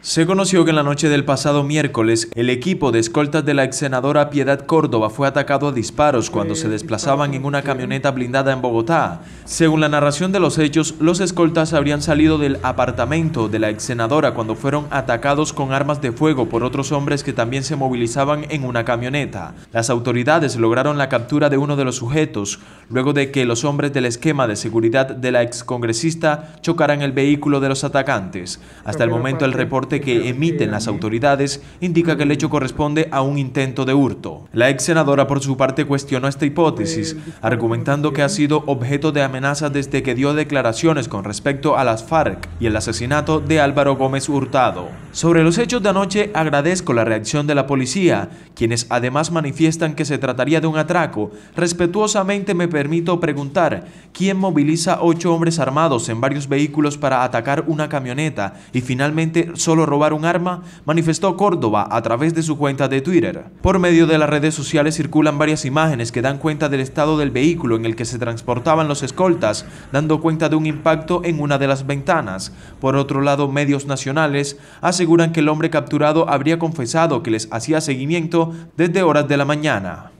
Se conoció que en la noche del pasado miércoles, el equipo de escoltas de la ex senadora Piedad Córdoba fue atacado a disparos cuando se desplazaban en una camioneta blindada en Bogotá. Según la narración de los hechos, los escoltas habrían salido del apartamento de la ex senadora cuando fueron atacados con armas de fuego por otros hombres que también se movilizaban en una camioneta. Las autoridades lograron la captura de uno de los sujetos, luego de que los hombres del esquema de seguridad de la excongresista chocaran el vehículo de los atacantes. Hasta el momento el reporte que emiten las autoridades indica que el hecho corresponde a un intento de hurto. La ex senadora, por su parte, cuestionó esta hipótesis, argumentando que ha sido objeto de amenaza desde que dio declaraciones con respecto a las FARC y el asesinato de Álvaro Gómez Hurtado. Sobre los hechos de anoche, agradezco la reacción de la policía, quienes además manifiestan que se trataría de un atraco. Respetuosamente me permito preguntar, ¿quién moviliza ocho hombres armados en varios vehículos para atacar una camioneta y finalmente solo robar un arma, manifestó Córdoba a través de su cuenta de Twitter. Por medio de las redes sociales circulan varias imágenes que dan cuenta del estado del vehículo en el que se transportaban los escoltas, dando cuenta de un impacto en una de las ventanas. Por otro lado, medios nacionales aseguran que el hombre capturado habría confesado que les hacía seguimiento desde horas de la mañana.